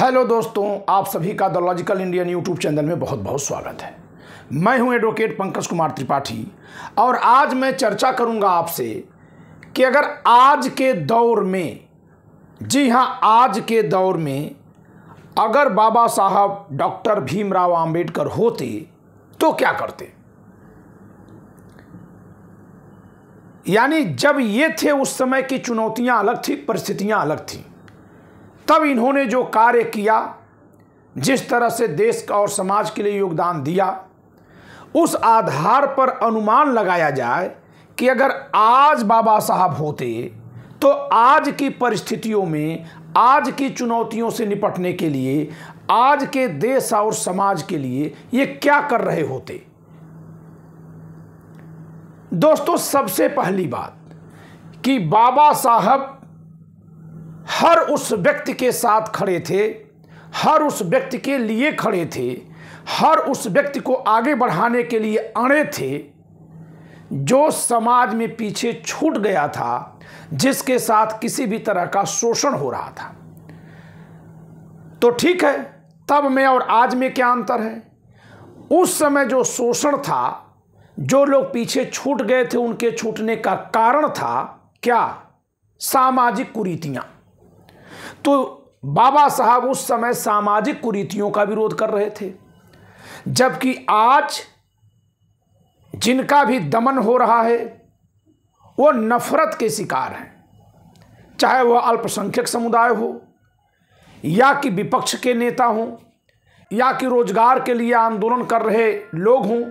hello दोस्तों आप सभी का the logical Indian YouTube channel में बहुत बहुत स्वागत है मैं हूं एडवोकेट पंकज कुमार त्रिपाठी और आज मैं चर्चा करूंगा आपसे कि अगर आज के दौर में जी हां आज के दौर में अगर बाबा साहब डॉक्टर भीमराव आम्बेडकर होते तो क्या करते यानी जब ये थे उस समय की चुनौतियां अलग थी परिस्थितियां अलग थीं तब इन्होंने जो कार्य किया जिस तरह से देश और समाज के लिए योगदान दिया उस आधार पर अनुमान लगाया जाए कि अगर आज बाबा साहब होते तो आज की परिस्थितियों में आज की चुनौतियों से निपटने के लिए आज के देश और समाज के लिए ये क्या कर रहे होते दोस्तों सबसे पहली बात कि बाबा साहब हर उस व्यक्ति के साथ खड़े थे हर उस व्यक्ति के लिए खड़े थे हर उस व्यक्ति को आगे बढ़ाने के लिए अड़े थे जो समाज में पीछे छूट गया था जिसके साथ किसी भी तरह का शोषण हो रहा था तो ठीक है तब में और आज में क्या अंतर है उस समय जो शोषण था जो लोग पीछे छूट गए थे उनके छूटने का कारण था क्या सामाजिक कुरीतियां तो बाबा साहब उस समय सामाजिक कुरीतियों का विरोध कर रहे थे जबकि आज जिनका भी दमन हो रहा है वो नफरत के शिकार हैं चाहे वह अल्पसंख्यक समुदाय हो या कि विपक्ष के नेता हों या कि रोजगार के लिए आंदोलन कर रहे लोग हों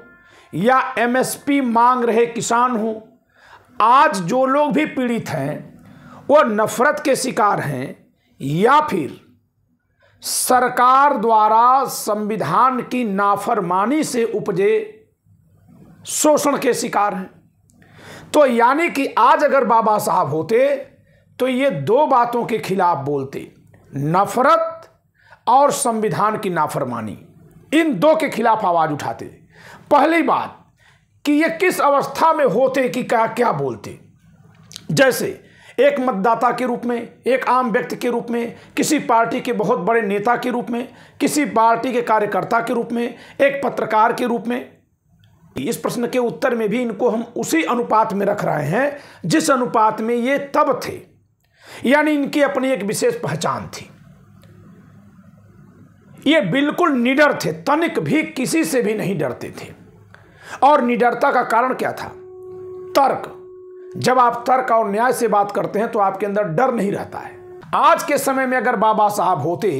या एमएसपी मांग रहे किसान हों आज जो लोग भी पीड़ित हैं वो नफरत के शिकार हैं या फिर सरकार द्वारा संविधान की नाफरमानी से उपजे शोषण के शिकार हैं तो यानी कि आज अगर बाबा साहब होते तो ये दो बातों के खिलाफ बोलते नफरत और संविधान की नाफरमानी इन दो के खिलाफ आवाज उठाते पहली बात कि ये किस अवस्था में होते कि क्या क्या बोलते जैसे एक मतदाता के रूप में एक आम व्यक्ति के रूप में किसी पार्टी के बहुत बड़े नेता के रूप में किसी पार्टी के कार्यकर्ता के रूप में एक पत्रकार के रूप में इस प्रश्न के उत्तर में भी इनको हम उसी अनुपात में रख रहे हैं जिस अनुपात में ये तब थे यानी इनकी अपनी एक विशेष पहचान थी ये बिल्कुल निडर थे तनिक भी किसी से भी नहीं डरते थे और निडरता का कारण क्या था तर्क जब आप तर्क और न्याय से बात करते हैं तो आपके अंदर डर नहीं रहता है आज के समय में अगर बाबा साहब होते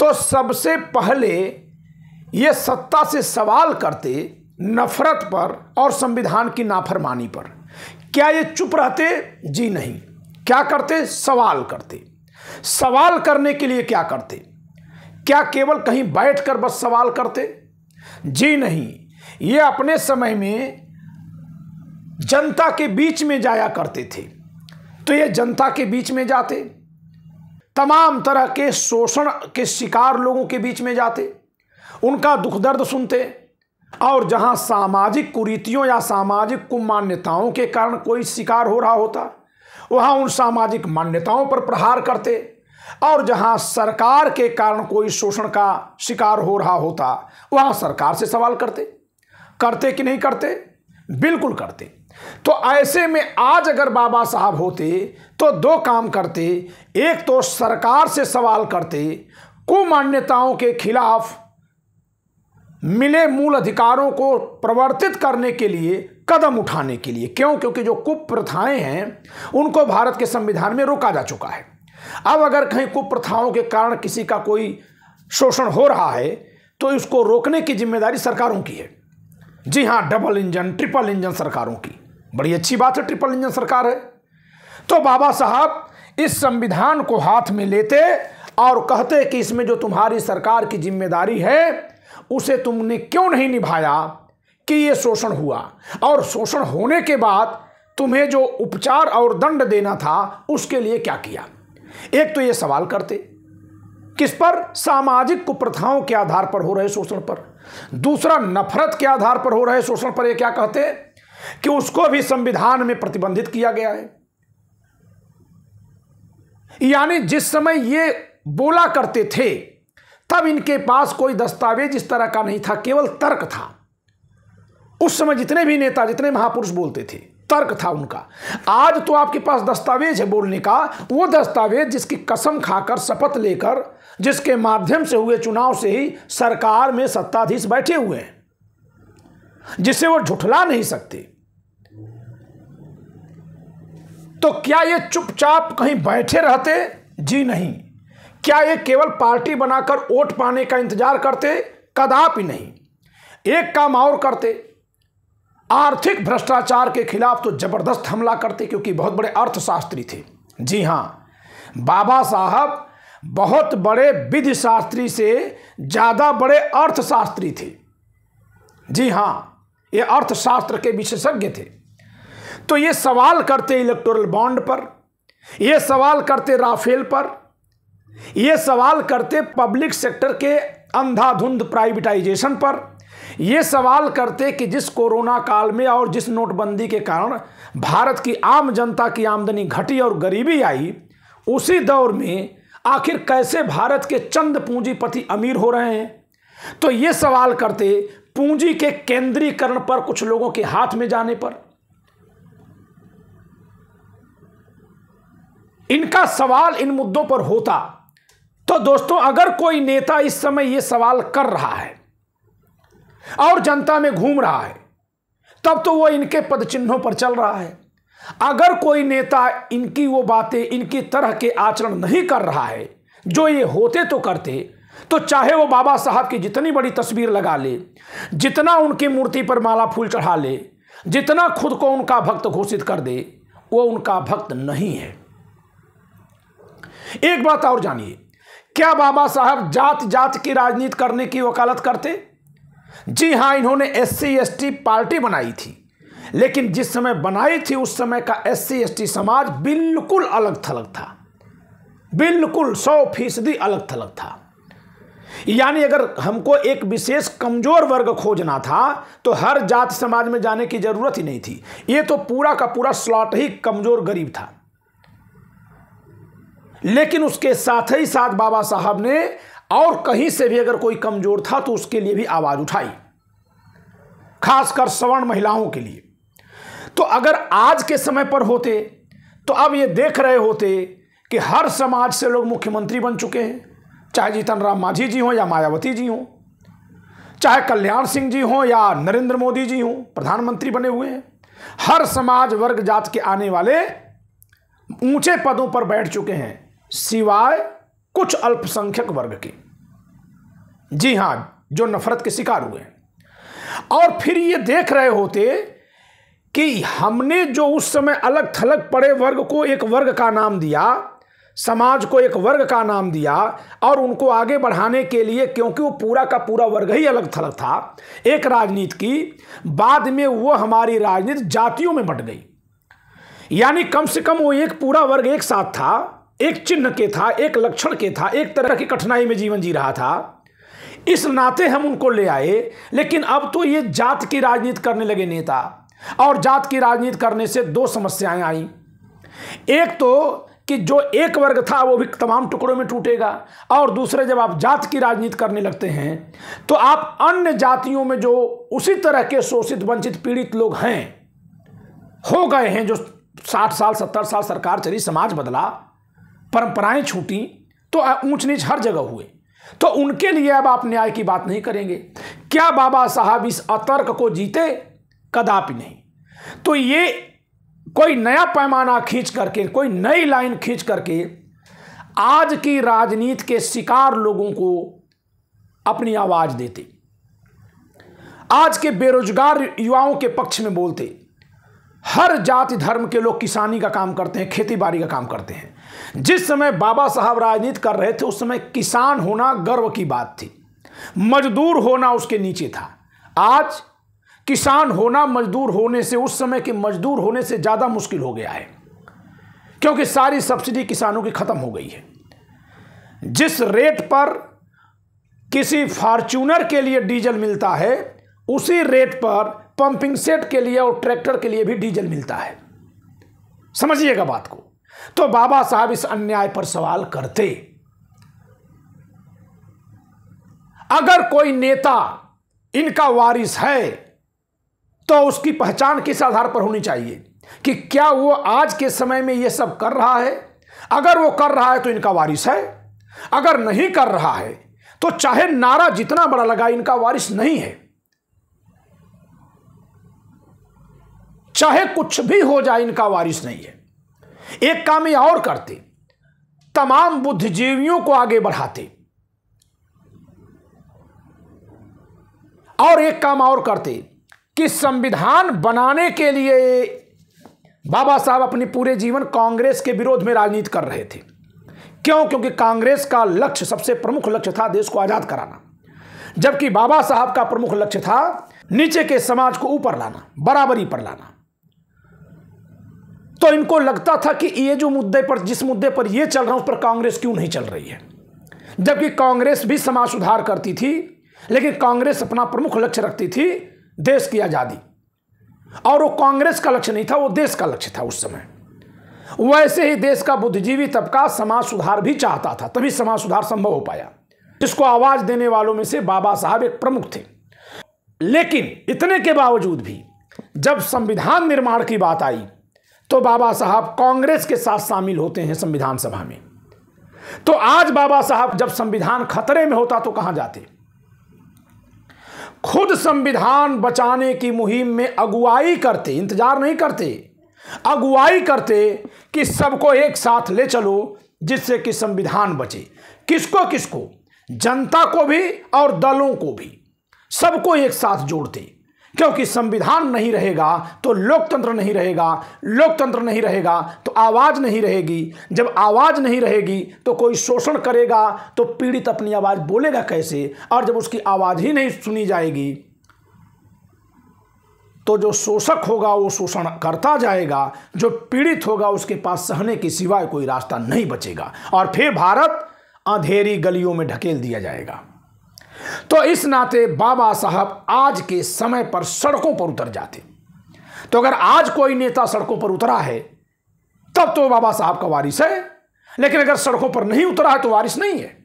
तो सबसे पहले ये सत्ता से सवाल करते नफरत पर और संविधान की नाफरमानी पर क्या ये चुप रहते जी नहीं क्या करते सवाल करते सवाल करने के लिए क्या करते क्या केवल कहीं बैठकर बस सवाल करते जी नहीं ये अपने समय में जनता के बीच में जाया करते थे तो ये जनता के बीच में जाते तमाम तरह के शोषण के शिकार लोगों के बीच में जाते उनका दुख दर्द सुनते और जहाँ सामाजिक कुरीतियों या सामाजिक कुमान्यताओं के कारण कोई शिकार हो रहा होता वहाँ उन सामाजिक मान्यताओं पर प्रहार करते और जहाँ सरकार के कारण कोई शोषण का शिकार हो रहा होता वहाँ सरकार से सवाल करते करते कि नहीं करते बिल्कुल करते तो ऐसे में आज अगर बाबा साहब होते तो दो काम करते एक तो सरकार से सवाल करते कुमान्यताओं के खिलाफ मिले मूल अधिकारों को प्रवर्तित करने के लिए कदम उठाने के लिए क्यों क्योंकि जो कुप्रथाएं हैं उनको भारत के संविधान में रोका जा चुका है अब अगर कहीं कुप्रथाओं के कारण किसी का कोई शोषण हो रहा है तो इसको रोकने की जिम्मेदारी सरकारों की है जी हाँ डबल इंजन ट्रिपल इंजन सरकारों की बड़ी अच्छी बात है ट्रिपल इंजन सरकार है तो बाबा साहब इस संविधान को हाथ में लेते और कहते कि इसमें जो तुम्हारी सरकार की जिम्मेदारी है उसे तुमने क्यों नहीं निभाया कि ये शोषण हुआ और शोषण होने के बाद तुम्हें जो उपचार और दंड देना था उसके लिए क्या किया एक तो ये सवाल करते किस पर सामाजिक कुप्रथाओं के आधार पर हो रहे शोषण पर दूसरा नफरत के आधार पर हो रहे शोषण पर ये क्या कहते हैं कि उसको भी संविधान में प्रतिबंधित किया गया है यानी जिस समय ये बोला करते थे तब इनके पास कोई दस्तावेज इस तरह का नहीं था केवल तर्क था उस समय जितने भी नेता जितने महापुरुष बोलते थे तर्क था उनका आज तो आपके पास दस्तावेज है बोलने का वो दस्तावेज जिसकी कसम खाकर शपथ लेकर जिसके माध्यम से हुए चुनाव से ही सरकार में सत्ताधीश बैठे हुए हैं जिसे वो झुठला नहीं सकती तो क्या ये चुपचाप कहीं बैठे रहते जी नहीं क्या ये केवल पार्टी बनाकर वोट पाने का इंतजार करते कदापि नहीं एक काम और करते आर्थिक भ्रष्टाचार के खिलाफ तो जबरदस्त हमला करते क्योंकि बहुत बड़े अर्थशास्त्री थे जी हाँ बाबा साहब बहुत बड़े विधि शास्त्री से ज़्यादा बड़े अर्थशास्त्री थे जी हाँ ये अर्थशास्त्र के विशेषज्ञ थे तो ये सवाल करते इलेक्टोरल बॉन्ड पर ये सवाल करते राफेल पर ये सवाल करते पब्लिक सेक्टर के अंधाधुंध प्राइवेटाइजेशन पर ये सवाल करते कि जिस कोरोना काल में और जिस नोटबंदी के कारण भारत की आम जनता की आमदनी घटी और गरीबी आई उसी दौर में आखिर कैसे भारत के चंद पूंजीपति अमीर हो रहे हैं तो ये सवाल करते पूंजी के केंद्रीकरण पर कुछ लोगों के हाथ में जाने पर इनका सवाल इन मुद्दों पर होता तो दोस्तों अगर कोई नेता इस समय यह सवाल कर रहा है और जनता में घूम रहा है तब तो वो इनके पद चिन्हों पर चल रहा है अगर कोई नेता इनकी वो बातें इनकी तरह के आचरण नहीं कर रहा है जो ये होते तो करते तो चाहे वो बाबा साहब की जितनी बड़ी तस्वीर लगा ले जितना उनकी मूर्ति पर माला फूल चढ़ा ले जितना खुद को उनका भक्त घोषित कर दे वो उनका भक्त नहीं है एक बात और जानिए क्या बाबा साहब जात जात की राजनीति करने की वकालत करते जी हां इन्होंने एस सी पार्टी बनाई थी लेकिन जिस समय बनाई थी उस समय का एस सी समाज बिल्कुल अलग थलग था बिल्कुल सौ फीसदी अलग थलग था यानी अगर हमको एक विशेष कमजोर वर्ग खोजना था तो हर जात समाज में जाने की जरूरत ही नहीं थी ये तो पूरा का पूरा स्लॉट ही कमजोर गरीब था लेकिन उसके साथ ही साथ बाबा साहब ने और कहीं से भी अगर कोई कमजोर था तो उसके लिए भी आवाज उठाई खासकर सवर्ण महिलाओं के लिए तो अगर आज के समय पर होते तो अब ये देख रहे होते कि हर समाज से लोग मुख्यमंत्री बन चुके हैं चाहे जीतन राम मांझी जी हों या मायावती जी हों चाहे कल्याण सिंह जी हों या नरेंद्र मोदी जी हों प्रधानमंत्री बने हुए हैं हर समाज वर्ग जात के आने वाले ऊंचे पदों पर बैठ चुके हैं सिवाय कुछ अल्पसंख्यक वर्ग के जी हां जो नफरत के शिकार हुए और फिर ये देख रहे होते कि हमने जो उस समय अलग थलग पड़े वर्ग को एक वर्ग का नाम दिया समाज को एक वर्ग का नाम दिया और उनको आगे बढ़ाने के लिए क्योंकि वो पूरा का पूरा वर्ग ही अलग थलग था एक राजनीति की बाद में वो हमारी राजनीति जातियों में बट गई यानी कम से कम वो एक पूरा वर्ग एक साथ था एक चिन्ह के था एक लक्षण के था एक तरह की कठिनाई में जीवन जी रहा था इस नाते हम उनको ले आए लेकिन अब तो ये जात की राजनीति करने लगे नेता और जात की राजनीति करने से दो समस्याएं आई एक तो कि जो एक वर्ग था वो भी तमाम टुकड़ों में टूटेगा और दूसरे जब आप जात की राजनीति करने लगते हैं तो आप अन्य जातियों में जो उसी तरह के शोषित वंचित पीड़ित लोग हैं हो गए हैं जो साठ साल सत्तर साल सरकार चली समाज बदला परंपराएं छूटी तो ऊंच नीच हर जगह हुए तो उनके लिए अब आप न्याय की बात नहीं करेंगे क्या बाबा साहब इस अतर्क को जीते कदापि नहीं तो ये कोई नया पैमाना खींच करके कोई नई लाइन खींच करके आज की राजनीति के शिकार लोगों को अपनी आवाज़ देते आज के बेरोजगार युवाओं के पक्ष में बोलते हर जाति धर्म के लोग किसानी का काम करते हैं खेती बाड़ी का काम करते हैं जिस समय बाबा साहब राजनीति कर रहे थे उस समय किसान होना गर्व की बात थी मजदूर होना उसके नीचे था आज किसान होना मजदूर होने से उस समय के मजदूर होने से ज़्यादा मुश्किल हो गया है क्योंकि सारी सब्सिडी किसानों की ख़त्म हो गई है जिस रेट पर किसी फार्चूनर के लिए डीजल मिलता है उसी रेट पर पंपिंग सेट के लिए और ट्रैक्टर के लिए भी डीजल मिलता है समझिएगा बात को तो बाबा साहब इस अन्याय पर सवाल करते अगर कोई नेता इनका वारिस है तो उसकी पहचान किस आधार पर होनी चाहिए कि क्या वो आज के समय में ये सब कर रहा है अगर वो कर रहा है तो इनका वारिस है अगर नहीं कर रहा है तो चाहे नारा जितना बड़ा लगा इनका वारिस नहीं है चाहे कुछ भी हो जाए इनका वारिस नहीं है एक काम ये और करते तमाम बुद्धिजीवियों को आगे बढ़ाते और एक काम और करते कि संविधान बनाने के लिए बाबा साहब अपने पूरे जीवन कांग्रेस के विरोध में राजनीति कर रहे थे क्यों क्योंकि कांग्रेस का लक्ष्य सबसे प्रमुख लक्ष्य था देश को आज़ाद कराना जबकि बाबा साहब का प्रमुख लक्ष्य था नीचे के समाज को ऊपर लाना बराबरी पर लाना तो इनको लगता था कि ये जो मुद्दे पर जिस मुद्दे पर ये चल रहा है उस पर कांग्रेस क्यों नहीं चल रही है जबकि कांग्रेस भी समाज सुधार करती थी लेकिन कांग्रेस अपना प्रमुख लक्ष्य रखती थी देश की आज़ादी और वो कांग्रेस का लक्ष्य नहीं था वो देश का लक्ष्य था उस समय वैसे ही देश का बुद्धिजीवी तबका समाज सुधार भी चाहता था तभी समाज सुधार संभव हो पाया इसको आवाज़ देने वालों में से बाबा साहब एक प्रमुख थे लेकिन इतने के बावजूद भी जब संविधान निर्माण की बात आई तो बाबा साहब कांग्रेस के साथ शामिल होते हैं संविधान सभा में तो आज बाबा साहब जब संविधान खतरे में होता तो कहां जाते खुद संविधान बचाने की मुहिम में अगुवाई करते इंतजार नहीं करते अगुवाई करते कि सबको एक साथ ले चलो जिससे कि संविधान बचे किसको किसको जनता को भी और दलों को भी सबको एक साथ जोड़ते क्योंकि संविधान नहीं रहेगा तो लोकतंत्र नहीं रहेगा लोकतंत्र नहीं रहेगा तो आवाज़ नहीं रहेगी जब आवाज़ नहीं रहेगी तो कोई शोषण करेगा तो पीड़ित अपनी आवाज़ बोलेगा कैसे और जब उसकी आवाज़ ही नहीं सुनी जाएगी तो जो शोषक होगा वो शोषण करता जाएगा जो पीड़ित होगा उसके पास सहने के सिवाय कोई रास्ता नहीं बचेगा और फिर भारत अंधेरी गलियों में ढकेल दिया जाएगा तो इस नाते बाबा साहब आज के समय पर सड़कों पर उतर जाते तो अगर आज कोई नेता सड़कों पर उतरा है तब तो बाबा साहब का वारिस है लेकिन अगर सड़कों पर नहीं उतरा है तो वारिस नहीं है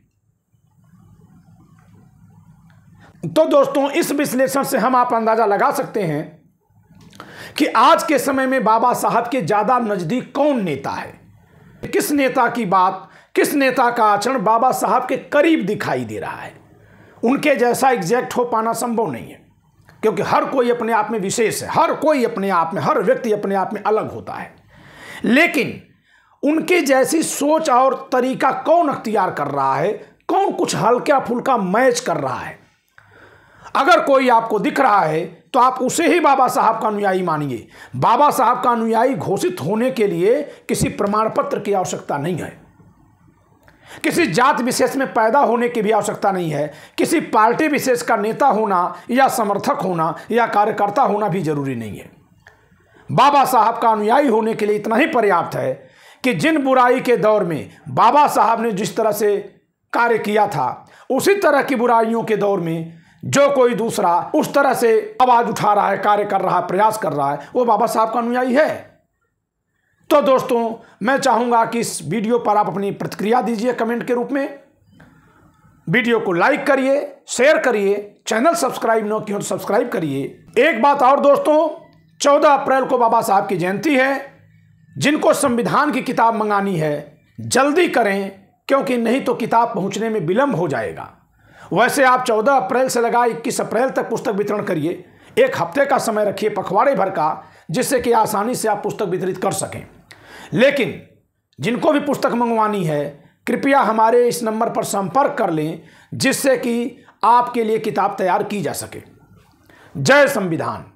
तो दोस्तों इस विश्लेषण से हम आप अंदाजा लगा सकते हैं कि आज के समय में बाबा साहब के ज़्यादा नज़दीक कौन नेता है किस नेता की बात किस नेता का आचरण बाबा साहब के करीब दिखाई दे रहा है उनके जैसा एग्जैक्ट हो पाना संभव नहीं है क्योंकि हर कोई अपने आप में विशेष है हर कोई अपने आप में हर व्यक्ति अपने आप में अलग होता है लेकिन उनके जैसी सोच और तरीका कौन अख्तियार कर रहा है कौन कुछ हल्का फुल्का मैच कर रहा है अगर कोई आपको दिख रहा है तो आप उसे ही बाबा साहब का अनुयायी मानिए बाबा साहब का अनुयायी घोषित होने के लिए किसी प्रमाण पत्र की आवश्यकता नहीं है किसी जात विशेष में पैदा होने की भी आवश्यकता नहीं है किसी पार्टी विशेष का नेता होना या समर्थक होना या कार्यकर्ता होना भी जरूरी नहीं है बाबा साहब का अनुयायी होने के लिए इतना ही पर्याप्त है कि जिन बुराई के दौर में बाबा साहब ने जिस तरह से कार्य किया था उसी तरह की बुराइयों के दौर में जो कोई दूसरा उस तरह से आवाज़ उठा रहा है कार्य कर रहा है प्रयास कर रहा है वो बाबा साहब का अनुयायी है तो दोस्तों मैं चाहूँगा कि इस वीडियो पर आप अपनी प्रतिक्रिया दीजिए कमेंट के रूप में वीडियो को लाइक करिए शेयर करिए चैनल सब्सक्राइब न की तो सब्सक्राइब करिए एक बात और दोस्तों चौदह अप्रैल को बाबा साहब की जयंती है जिनको संविधान की किताब मंगानी है जल्दी करें क्योंकि नहीं तो किताब पहुंचने में विलम्ब हो जाएगा वैसे आप 14 अप्रैल से लगा 21 अप्रैल तक पुस्तक वितरण करिए एक हफ्ते का समय रखिए पखवाड़े भर का जिससे कि आसानी से आप पुस्तक वितरित कर सकें लेकिन जिनको भी पुस्तक मंगवानी है कृपया हमारे इस नंबर पर संपर्क कर लें जिससे कि आपके लिए किताब तैयार की जा सके जय संविधान